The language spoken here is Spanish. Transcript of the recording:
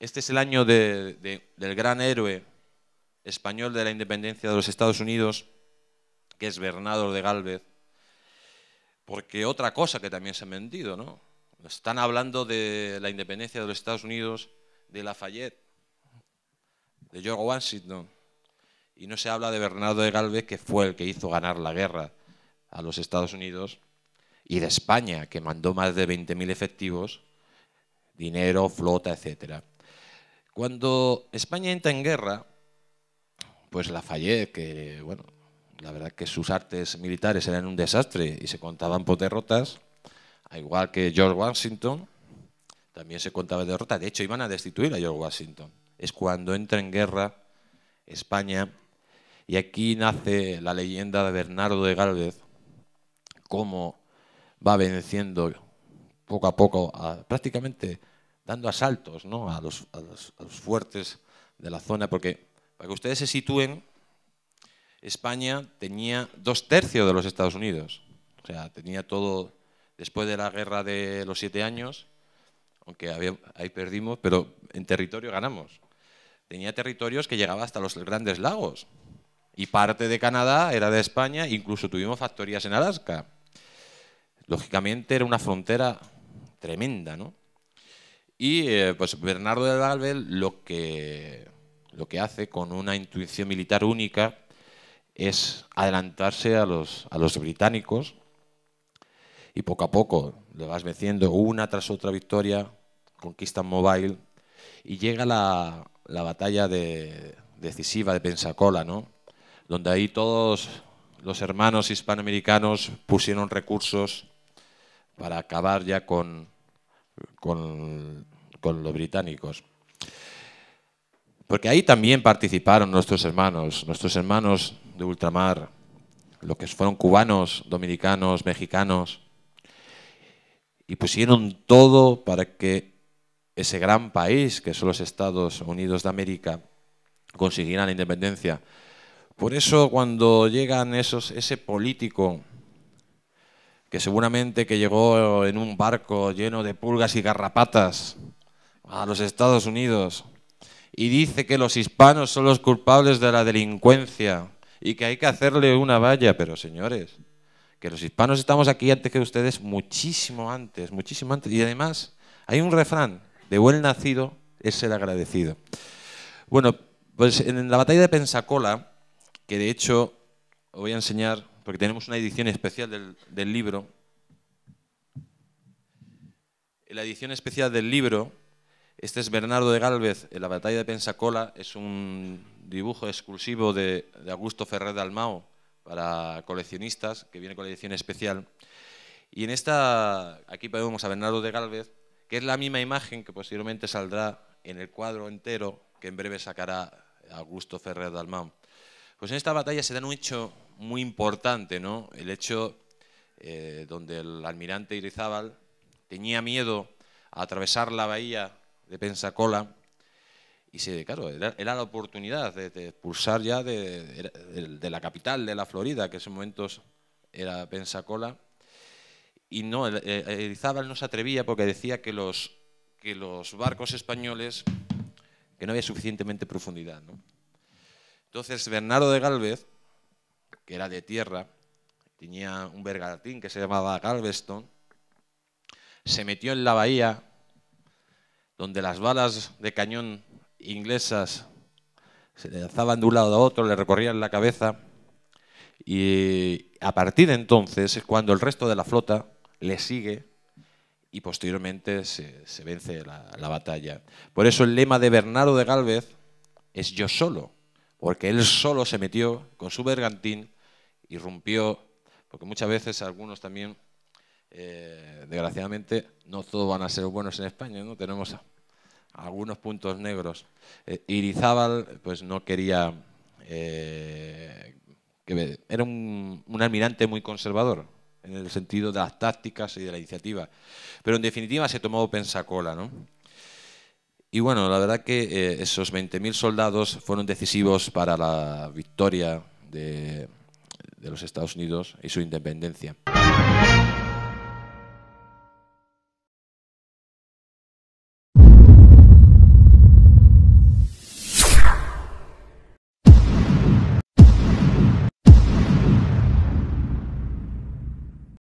Este es el año del gran héroe español de la independencia de los Estados Unidos, que es Bernardo de Galvez, porque otra cosa que también se ha mentido, ¿no? Están hablando de la independencia de los Estados Unidos, de Lafayette, de George Washington, y no se habla de Bernardo de Galvez, que fue el que hizo ganar la guerra a los Estados Unidos, y de España, que mandó más de 20.000 efectivos, dinero, flota, etcétera. Cuando España entra en guerra, pues la fallé, que bueno, la verdad que sus artes militares eran un desastre y se contaban por derrotas, al igual que George Washington, también se contaba de derrotas. De hecho, iban a destituir a George Washington. Es cuando entra en guerra España y aquí nace la leyenda de Bernardo de Galvez, cómo va venciendo poco a poco, a, prácticamente dando asaltos a, los, fuertes de la zona, porque para que ustedes se sitúen, España tenía dos tercios de los Estados Unidos. O sea, tenía todo, después de la guerra de los siete años, aunque había, ahí perdimos, pero en territorio ganamos. Tenía territorios que llegaba hasta los grandes lagos. Y parte de Canadá era de España, incluso tuvimos factorías en Alaska. Lógicamente era una frontera tremenda, ¿no? Y eh, pues Bernardo de Valvel lo que, lo que hace con una intuición militar única es adelantarse a los, a los británicos y poco a poco le vas venciendo una tras otra victoria, conquistan Mobile y llega la, la batalla decisiva de Pensacola, ¿no? donde ahí todos los hermanos hispanoamericanos pusieron recursos para acabar ya con, con, los británicos. Porque ahí también participaron nuestros hermanos, nuestros hermanos de ultramar, los que fueron cubanos, dominicanos, mexicanos, y pusieron todo para que ese gran país que son los Estados Unidos de América consiguiera la independencia. Por eso cuando llegan esos, ese político que seguramente que llegó en un barco lleno de pulgas y garrapatas a los Estados Unidos y dice que los hispanos son los culpables de la delincuencia y que hay que hacerle una valla, pero señores, que los hispanos estamos aquí antes que ustedes muchísimo antes, muchísimo antes. Y además hay un refrán, de buen nacido es el agradecido. Bueno, pues en la batalla de Pensacola, que de hecho voy a enseñar porque tenemos una edición especial del, libro. En la edición especial del libro, este es Bernardo de Galvez, en la batalla de Pensacola, es un dibujo exclusivo de, Augusto Ferrer de para coleccionistas, que viene con la edición especial. Y en esta, aquí podemos a Bernardo de Galvez, que es la misma imagen que posteriormente saldrá en el cuadro entero que en breve sacará Augusto Ferrer de pues en esta batalla se da un hecho muy importante, ¿no? El hecho eh, donde el almirante Irizábal tenía miedo a atravesar la bahía de Pensacola y se, claro, era, la oportunidad de, expulsar ya de, la capital de la Florida, que en esos momentos era Pensacola, y no, eh, Irizábal no se atrevía porque decía que los, que los barcos españoles, que no había suficientemente profundidad, ¿no? Entonces, Bernardo de Galvez, que era de tierra, tenía un bergantín que se llamaba Galveston, se metió en la bahía donde las balas de cañón inglesas se lanzaban de un lado a otro, le recorrían la cabeza y a partir de entonces es cuando el resto de la flota le sigue y posteriormente se, vence la batalla. Por eso el lema de Bernardo de Galvez es yo solo porque él solo se metió con su bergantín, y rompió, porque muchas veces algunos también, eh, desgraciadamente, no todos van a ser buenos en España, ¿no? Tenemos algunos puntos negros. Eh, Irizábal, pues no quería... Eh, que era un, un almirante muy conservador, en el sentido de las tácticas y de la iniciativa. Pero en definitiva se tomó Pensacola, ¿no? Y bueno, la verdad que eh, esos 20.000 soldados fueron decisivos para la victoria de los Estados Unidos y su independencia.